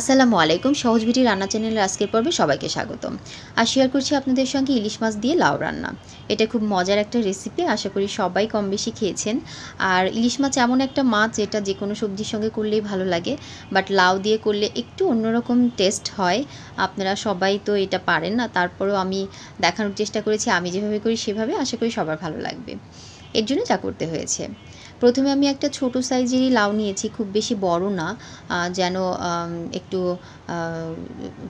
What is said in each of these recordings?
আসসালামু আলাইকুম সহজ ভিটি রান্না চ্যানেলের আজকের পর্বে সবাইকে স্বাগতম আর শেয়ার করছি আপনাদের সঙ্গে ইলিশ মাছ দিয়ে লাউ রান্না এটা খুব মজার একটা রেসিপি আশা করি সবাই কম বেশি খেয়েছেন আর ইলিশ মাছ এমন একটা মাছ যেটা যে কোনো সবজির সঙ্গে করলেই ভালো লাগে বাট লাউ দিয়ে করলে একটু অন্যরকম টেস্ট হয় আপনারা সবাই তো এটা পারেন না তারপরেও আমি দেখানোর চেষ্টা করেছি আমি যেভাবে করি সেভাবে আশা করি সবার ভালো লাগবে এর জন্য যা করতে হয়েছে প্রথমে আমি একটা ছোট সাইজেরই লাউ নিয়েছি খুব বেশি বড় না যেন একটু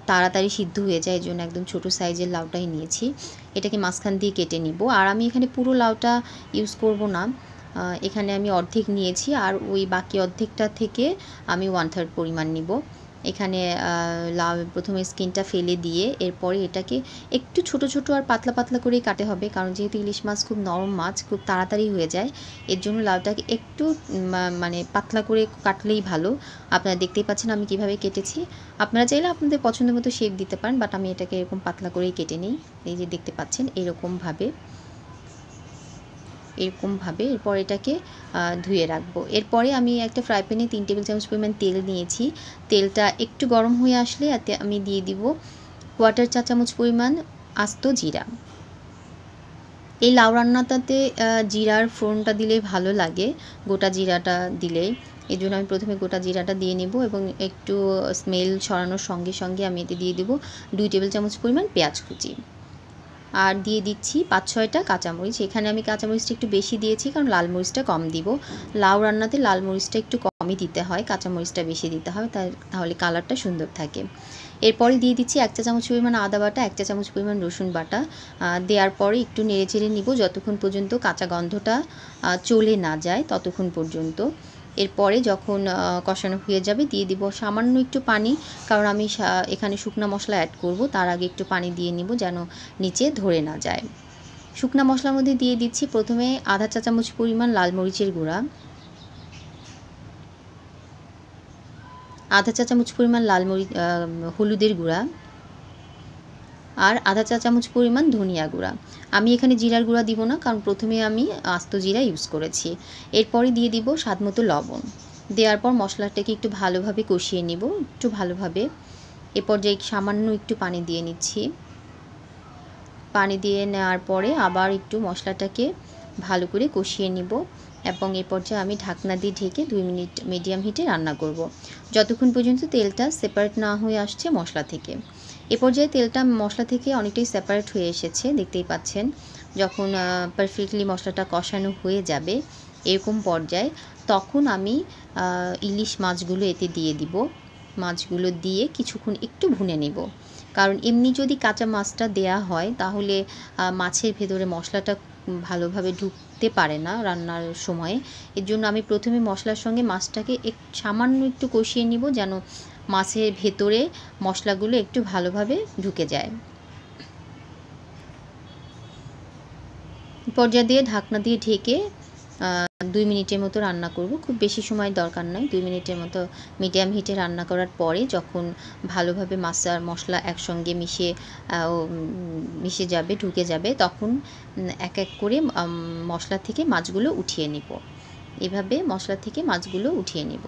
তাড়াতাড়ি সিদ্ধ হয়ে যায় এই জন্য একদম ছোট সাইজের লাউটাই নিয়েছি এটাকে মাঝখান দিয়ে কেটে নিব আর আমি এখানে পুরো লাউটা ইউজ করব না এখানে আমি অর্ধেক নিয়েছি আর ওই বাকি অর্ধেকটা থেকে আমি ওয়ান থার্ড পরিমাণ নিব এখানে লাউ প্রথমে স্কিনটা ফেলে দিয়ে এরপরে এটাকে একটু ছোট ছোট আর পাতলা পাতলা করেই কাটে হবে কারণ যেহেতু ইলিশ মাছ খুব নরম মাছ খুব তাড়াতাড়ি হয়ে যায় এর জন্য লাউটাকে একটু মানে পাতলা করে কাটলেই ভালো আপনারা দেখতেই পাচ্ছেন আমি কিভাবে কেটেছি আপনারা চাইলে আপনাদের পছন্দ মতো শেপ দিতে পারেন বাট আমি এটাকে এরকম পাতলা করেই কেটে নিই এই যে দেখতে পাচ্ছেন এরকমভাবে এরকমভাবে এরপর এটাকে ধুয়ে রাখবো এরপরে আমি একটা ফ্রাই প্যানে তিন টেবিল চামচ পরিমাণ তেল নিয়েছি তেলটা একটু গরম হয়ে আসলে এতে আমি দিয়ে দিব কোয়াটার চা চামচ পরিমাণ আস্ত জিরা এই লাউ রান্নাটাতে জিরার ফোড়নটা দিলে ভালো লাগে গোটা জিরাটা দিলে এই জন্য আমি প্রথমে গোটা জিরাটা দিয়ে নেব এবং একটু স্মেল ছড়ানোর সঙ্গে সঙ্গে আমি এতে দিয়ে দেবো দুই টেবিল চামচ পরিমাণ পেঁয়াজ কুচি আর দিয়ে দিচ্ছি পাঁচ ছয়টা কাঁচামরিচ এখানে আমি কাঁচামরিচটা একটু বেশি দিয়েছি কারণ লাল মরিচটা কম দিব লাউ রান্নাতে লাল মরিচটা একটু কমই দিতে হয় কাঁচামরিচটা বেশি দিতে হয় তাহলে কালারটা সুন্দর থাকে এরপরে দিয়ে দিচ্ছি এক চা চামচ পরিমাণ আদা বাটা এক চা চামচ পরিমাণ রসুন বাটা দেওয়ার পরে একটু নেড়ে চেড়ে নিব যতক্ষণ পর্যন্ত কাঁচা গন্ধটা চলে না যায় ততক্ষণ পর্যন্ত এরপরে যখন কষানো হয়ে যাবে দিয়ে দিব সামান্য একটু পানি কারণ আমি এখানে শুকনো মশলা অ্যাড করব তার আগে একটু পানি দিয়ে নিব যেন নিচে ধরে না যায় শুকনা মশলার মধ্যে দিয়ে দিচ্ছি প্রথমে আধা চা চামচ পরিমাণ লাল মরিচের গুঁড়া আধা চা চামচ পরিমাণ লাল মরিচ হলুদের গুঁড়া আর আধা চা চামচ পরিমাণ ধনিয়া গুঁড়া আমি এখানে জিরার গুঁড়া দিব না কারণ প্রথমে আমি আস্ত জিরা ইউজ করেছি এরপরে দিয়ে দিব স্বাদমতো লবণ দেওয়ার পর মশলাটাকে একটু ভালোভাবে কষিয়ে নিব একটু ভালোভাবে এ পর্যায়ে সামান্য একটু পানি দিয়ে নিচ্ছি পানি দিয়ে নেওয়ার পরে আবার একটু মশলাটাকে ভালো করে কষিয়ে নিব এবং এ পর্যায়ে আমি ঢাকনা দিয়ে ঢেকে দুই মিনিট মিডিয়াম হিটে রান্না করব যতক্ষণ পর্যন্ত তেলটা সেপারেট না হয়ে আসছে মশলা থেকে এ পর্যায়ে তেলটা মশলা থেকে অনেকটাই সেপারেট হয়ে এসেছে দেখতেই পাচ্ছেন যখন পারফেক্টলি মশলাটা কষানো হয়ে যাবে এরকম পর্যায়ে তখন আমি ইলিশ মাছগুলো এতে দিয়ে দিব মাছগুলো দিয়ে কিছুক্ষণ একটু ভুনে নেব কারণ এমনি যদি কাঁচা মাছটা দেয়া হয় তাহলে মাছের ভেতরে মশলাটা ভালোভাবে ঢুকতে পারে না রান্নার সময়ে এর জন্য আমি প্রথমে মশলার সঙ্গে মাছটাকে এক সামান্য একটু কষিয়ে নিব যেন মাছের ভেতরে মশলাগুলো একটু ভালোভাবে ঢুকে যায় পর্যায়ে দিয়ে ঢাকনা দিয়ে ঢেকে দুই মিনিটের মতো রান্না করব খুব বেশি সময় দরকার নয় দুই মিনিটের মতো মিডিয়াম হিটে রান্না করার পরে যখন ভালোভাবে মাছ আর মশলা একসঙ্গে মিশে মিশে যাবে ঢুকে যাবে তখন এক এক করে মশলা থেকে মাছগুলো উঠিয়ে নিব এভাবে মশলা থেকে মাছগুলো উঠিয়ে নিব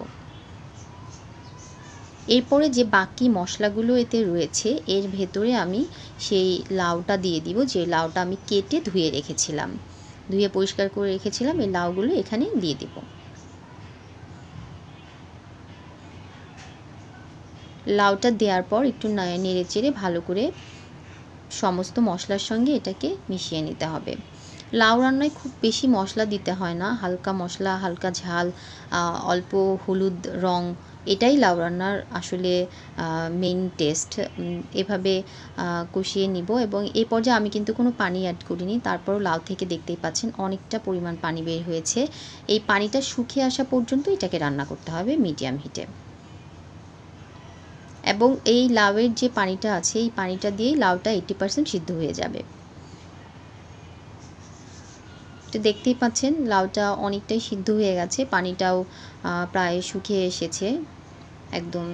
এরপরে যে বাকি মশলাগুলো এতে রয়েছে এর ভেতরে আমি সেই লাউটা দিয়ে দিব যে লাউটা আমি কেটে ধুয়ে রেখেছিলাম ধুয়ে পরিষ্কার করে রেখেছিলাম এই লাউগুলো এখানে দিয়ে দেব লাউটা দেওয়ার পর একটু নেড়ে চেড়ে ভালো করে সমস্ত মশলার সঙ্গে এটাকে মিশিয়ে নিতে হবে লাউ রান্নায় খুব বেশি মশলা দিতে হয় না হালকা মশলা হালকা ঝাল অল্প হলুদ রং এটাই লাউ রান্নার আসলে মেইন টেস্ট এভাবে কষিয়ে নিব এবং এ পর্যায়ে আমি কিন্তু কোনো পানি অ্যাড করিনি তারপরও লাউ থেকে দেখতেই পাচ্ছেন অনেকটা পরিমাণ পানি বের হয়েছে এই পানিটা শুকিয়ে আসা পর্যন্ত এটাকে রান্না করতে হবে মিডিয়াম হিটে এবং এই লাউয়ের যে পানিটা আছে এই পানিটা দিয়েই লাউটা এইট্টি পার্সেন্ট সিদ্ধ হয়ে যাবে তো দেখতেই পাচ্ছেন লাউটা অনেকটাই সিদ্ধ হয়ে গেছে পানিটাও প্রায় শুকিয়ে এসেছে একদম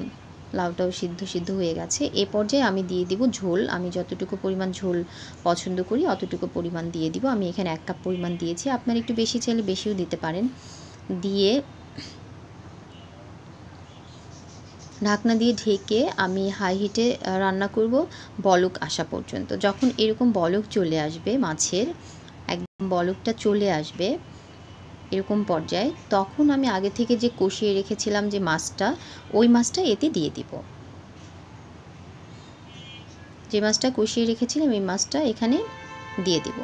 লাউটাও সিদ্ধ সিদ্ধ হয়ে গেছে এ পর্যায়ে আমি দিয়ে দিব ঝোল আমি যতটুকু পরিমাণ ঝোল পছন্দ করি অতটুকু পরিমাণ দিয়ে দিব আমি এখানে এক কাপ পরিমাণ দিয়েছি আপনারা একটু বেশি চাইলে বেশিও দিতে পারেন দিয়ে ঢাকনা দিয়ে ঢেকে আমি হাই হিটে রান্না করব বলক আসা পর্যন্ত যখন এরকম বলক চলে আসবে মাছের একদম বলকটা চলে আসবে এরকম পর্যায়ে তখন আমি আগে থেকে যে কষিয়ে রেখেছিলাম যে মাছটা ওই মাছটা এতে দিয়ে দিব যে মাছটা কষিয়ে রেখেছিলাম এই মাছটা এখানে দিয়ে দিব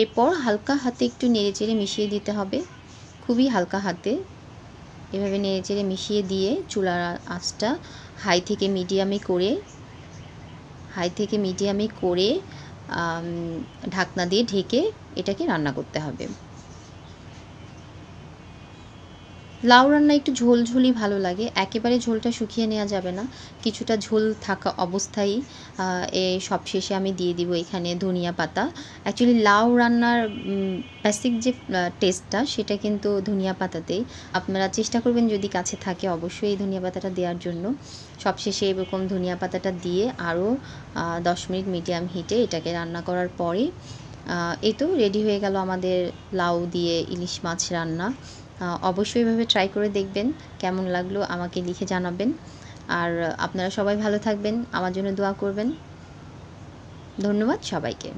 এরপর হালকা হাতে একটু নেড়ে চেড়ে মিশিয়ে দিতে হবে খুবই হালকা হাতে এভাবে নেড়ে চেড়ে মিশিয়ে দিয়ে চুলার আঁচটা হাই থেকে মিডিয়ামে করে হাই থেকে মিডিয়ামে করে ঢাকনা দিয়ে ঢেকে এটাকে রান্না করতে হবে লাউ রান্না একটু ঝোলঝোলই ভালো লাগে একেবারে ঝোলটা শুকিয়ে নেওয়া যাবে না কিছুটা ঝোল থাকা অবস্থায় এ সব শেষে আমি দিয়ে দিব এখানে ধনিয়া পাতা অ্যাকচুয়ালি লাউ রান্নার বেসিক যে টেস্টটা সেটা কিন্তু ধনিয়া পাতাতেই আপনারা চেষ্টা করবেন যদি কাছে থাকে অবশ্যই এই ধনিয়া পাতাটা দেওয়ার জন্য সবশেষে এরকম ধনিয়া পাতাটা দিয়ে আরও দশ মিনিট মিডিয়াম হিটে এটাকে রান্না করার পরে এই তো রেডি হয়ে গেল আমাদের লাউ দিয়ে ইলিশ মাছ রান্না অবশ্যই এভাবে ট্রাই করে দেখবেন কেমন লাগলো আমাকে লিখে জানাবেন আর আপনারা সবাই ভালো থাকবেন আমার জন্য দোয়া করবেন ধন্যবাদ সবাইকে